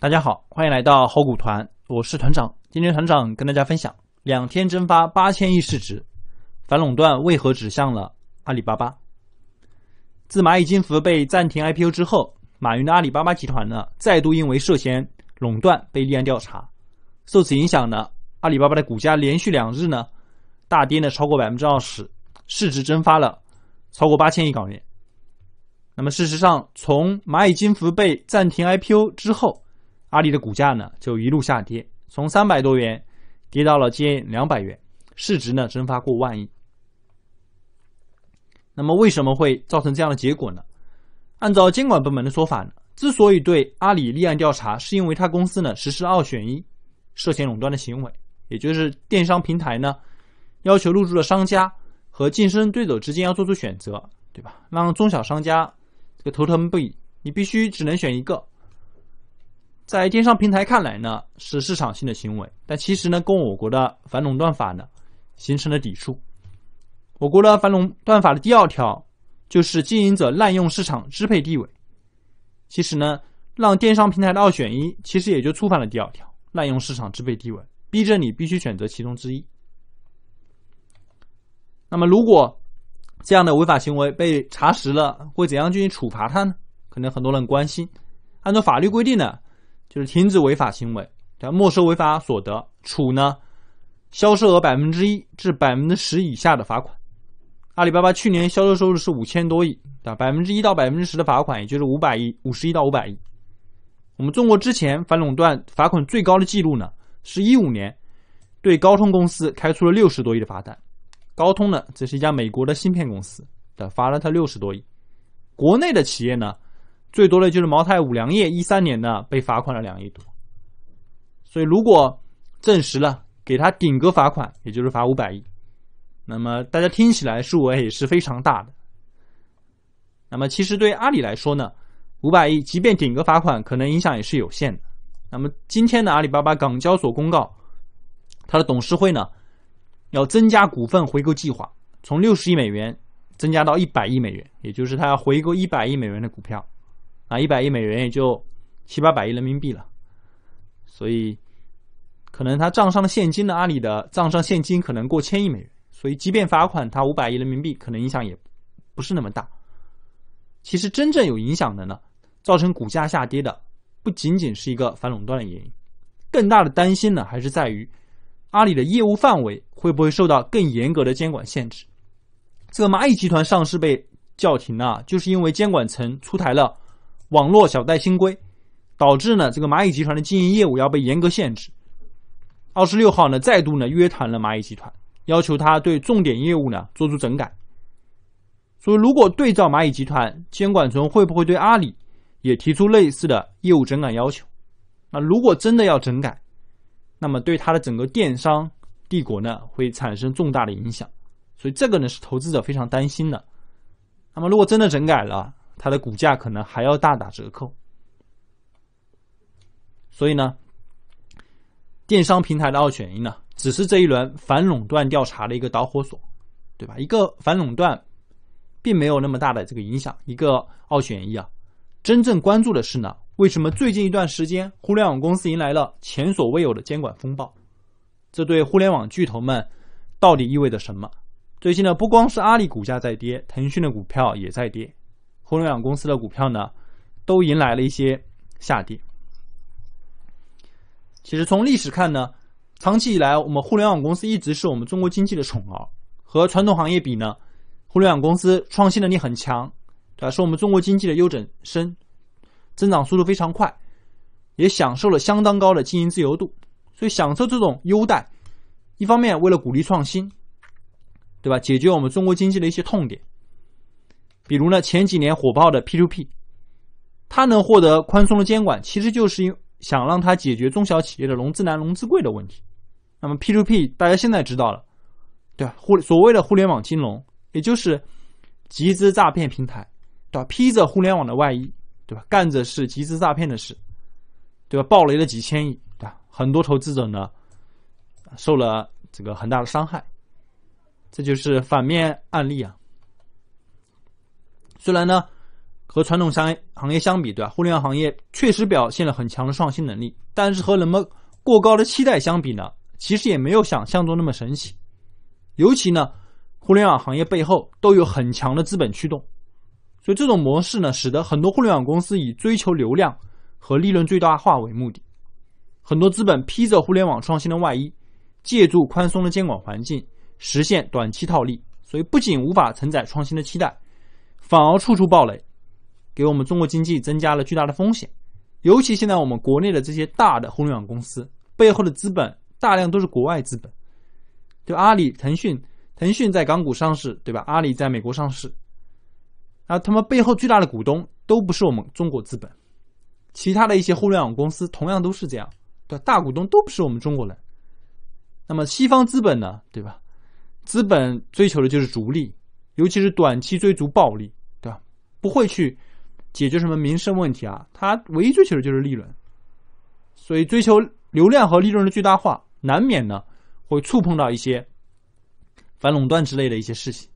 大家好，欢迎来到好股团，我是团长。今天团长跟大家分享：两天蒸发八千亿市值，反垄断为何指向了阿里巴巴？自蚂蚁金服被暂停 IPO 之后，马云的阿里巴巴集团呢，再度因为涉嫌垄断被立案调查。受此影响呢，阿里巴巴的股价连续两日呢，大跌呢超过百分之二十，市值蒸发了超过八千亿港元。那么事实上，从蚂蚁金服被暂停 IPO 之后，阿里的股价呢就一路下跌，从三百多元跌到了接近两百元，市值呢蒸发过万亿。那么为什么会造成这样的结果呢？按照监管部门的说法，之所以对阿里立案调查，是因为他公司呢实施二选一，涉嫌垄断的行为，也就是电商平台呢要求入驻的商家和竞争对手之间要做出选择，对吧？让中小商家这个头疼不已，你必须只能选一个。在电商平台看来呢，是市场性的行为，但其实呢，跟我国的反垄断法呢，形成了抵触。我国的反垄断法的第二条就是经营者滥用市场支配地位。其实呢，让电商平台的二选一，其实也就触犯了第二条，滥用市场支配地位，逼着你必须选择其中之一。那么，如果这样的违法行为被查实了，会怎样进行处罚他呢？可能很多人关心。按照法律规定呢？就是停止违法行为，对没收违法所得，处呢，销售额百分之一至百分之十以下的罚款。阿里巴巴去年销售收入是五千多亿，对百分之一到百分之十的罚款，也就是五百亿，五十一到五百亿。我们中国之前反垄断罚款最高的记录呢，是一五年对高通公司开出了六十多亿的罚单。高通呢，这是一家美国的芯片公司，对罚了他六十多亿。国内的企业呢？最多的就是茅台、五粮液，一三年呢被罚款了两亿多，所以如果证实了，给他顶格罚款，也就是罚五百亿，那么大家听起来数额也是非常大的。那么其实对阿里来说呢，五百亿即便顶格罚款，可能影响也是有限的。那么今天的阿里巴巴港交所公告，它的董事会呢要增加股份回购计划，从六十亿美元增加到一百亿美元，也就是它要回购一百亿美元的股票。啊，一百亿美元也就七八百亿人民币了，所以可能他账上的现金呢，阿里的账上现金可能过千亿美元，所以即便罚款他五百亿人民币，可能影响也不是那么大。其实真正有影响的呢，造成股价下跌的不仅仅是一个反垄断的原因，更大的担心呢还是在于阿里的业务范围会不会受到更严格的监管限制。这个蚂蚁集团上市被叫停呢，就是因为监管层出台了。网络小贷新规导致呢，这个蚂蚁集团的经营业务要被严格限制。二十六号呢，再度呢约谈了蚂蚁集团，要求他对重点业务呢做出整改。所以，如果对照蚂蚁集团，监管层会不会对阿里也提出类似的业务整改要求？那如果真的要整改，那么对它的整个电商帝国呢会产生重大的影响。所以，这个呢是投资者非常担心的。那么，如果真的整改了？它的股价可能还要大打折扣，所以呢，电商平台的二选一呢，只是这一轮反垄断调查的一个导火索，对吧？一个反垄断并没有那么大的这个影响，一个二选一啊，真正关注的是呢，为什么最近一段时间互联网公司迎来了前所未有的监管风暴？这对互联网巨头们到底意味着什么？最近呢，不光是阿里股价在跌，腾讯的股票也在跌。互联网公司的股票呢，都迎来了一些下跌。其实从历史看呢，长期以来我们互联网公司一直是我们中国经济的宠儿。和传统行业比呢，互联网公司创新能力很强，对吧？是我们中国经济的优等生，增长速度非常快，也享受了相当高的经营自由度。所以享受这种优待，一方面为了鼓励创新，对吧？解决我们中国经济的一些痛点。比如呢，前几年火爆的 P2P，它能获得宽松的监管，其实就是因想让它解决中小企业的融资难、融资贵的问题。那么 P2P 大家现在知道了，对吧？互所谓的互联网金融，也就是集资诈骗平台，对吧？披着互联网的外衣，对吧？干着是集资诈骗的事，对吧？爆雷了几千亿，对吧？很多投资者呢，受了这个很大的伤害，这就是反面案例啊。虽然呢，和传统商行业相比，对吧？互联网行业确实表现了很强的创新能力，但是和人们过高的期待相比呢，其实也没有想象中那么神奇。尤其呢，互联网行业背后都有很强的资本驱动，所以这种模式呢，使得很多互联网公司以追求流量和利润最大化为目的，很多资本披着互联网创新的外衣，借助宽松的监管环境实现短期套利，所以不仅无法承载创新的期待。反而处处暴雷，给我们中国经济增加了巨大的风险。尤其现在我们国内的这些大的互联网公司背后的资本大量都是国外资本，就阿里、腾讯，腾讯在港股上市，对吧？阿里在美国上市，啊，他们背后巨大的股东都不是我们中国资本。其他的一些互联网公司同样都是这样，对大股东都不是我们中国人。那么西方资本呢，对吧？资本追求的就是逐利。尤其是短期追逐暴利，对吧？不会去解决什么民生问题啊，他唯一追求的就是利润，所以追求流量和利润的最大化，难免呢会触碰到一些反垄断之类的一些事情。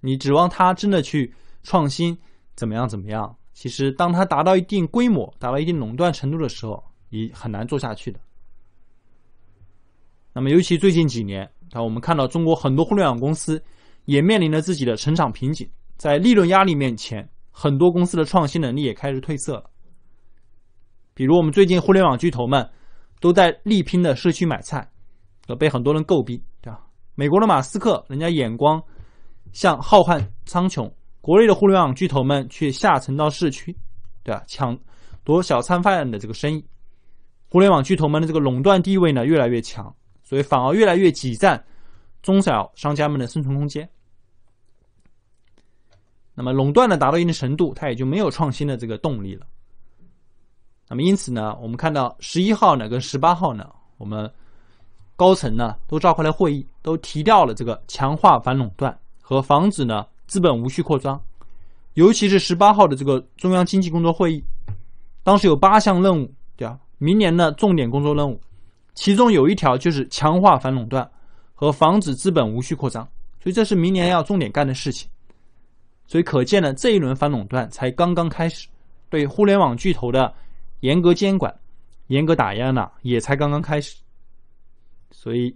你指望他真的去创新，怎么样怎么样？其实，当他达到一定规模、达到一定垄断程度的时候，你很难做下去的。那么，尤其最近几年，啊，我们看到中国很多互联网公司。也面临着自己的成长瓶颈，在利润压力面前，很多公司的创新能力也开始褪色了。比如我们最近互联网巨头们都在力拼的社区买菜，被很多人诟病，对吧？美国的马斯克人家眼光像浩瀚苍穹，国内的互联网巨头们却下沉到市区，对吧？抢夺小餐贩的这个生意，互联网巨头们的这个垄断地位呢越来越强，所以反而越来越挤占。中小商家们的生存空间。那么，垄断呢达到一定程度，它也就没有创新的这个动力了。那么，因此呢，我们看到十一号呢，跟十八号呢，我们高层呢都召开了会议，都提到了这个强化反垄断和防止呢资本无序扩张。尤其是十八号的这个中央经济工作会议，当时有八项任务，对吧？明年呢重点工作任务，其中有一条就是强化反垄断。和防止资本无序扩张，所以这是明年要重点干的事情。所以，可见呢，这一轮反垄断才刚刚开始，对互联网巨头的严格监管、严格打压呢，也才刚刚开始。所以，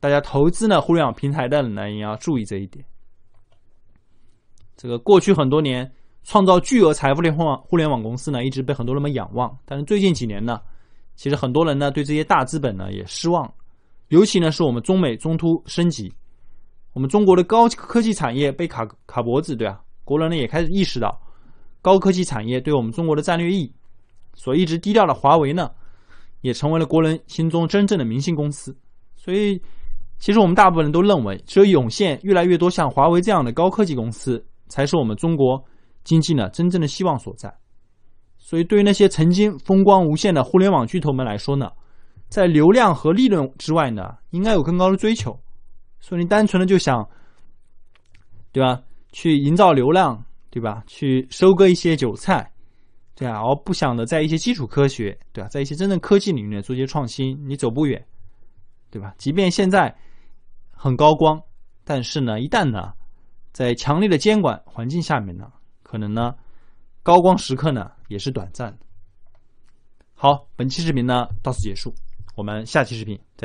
大家投资呢，互联网平台的人呢，也要注意这一点。这个过去很多年，创造巨额财富的互联网公司呢，一直被很多人们仰望，但是最近几年呢，其实很多人呢，对这些大资本呢，也失望。尤其呢，是我们中美中突升级，我们中国的高科技产业被卡卡脖子，对吧？国人呢也开始意识到高科技产业对我们中国的战略意义，所以一直低调的华为呢，也成为了国人心中真正的明星公司。所以，其实我们大部分人都认为，只有涌现越来越多像华为这样的高科技公司，才是我们中国经济呢真正的希望所在。所以，对于那些曾经风光无限的互联网巨头们来说呢？在流量和利润之外呢，应该有更高的追求。所以你单纯的就想，对吧？去营造流量，对吧？去收割一些韭菜，对啊，而不想的在一些基础科学，对吧？在一些真正科技领域做一些创新，你走不远，对吧？即便现在很高光，但是呢，一旦呢，在强烈的监管环境下面呢，可能呢，高光时刻呢也是短暂。好，本期视频呢到此结束。我们下期视频再见。